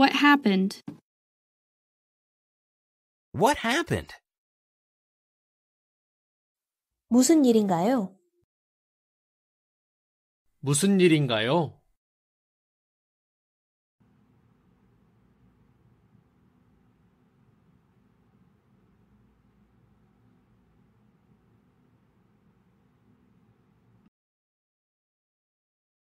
What happened? What happened? 무슨 일인가요? 무슨 일인가요?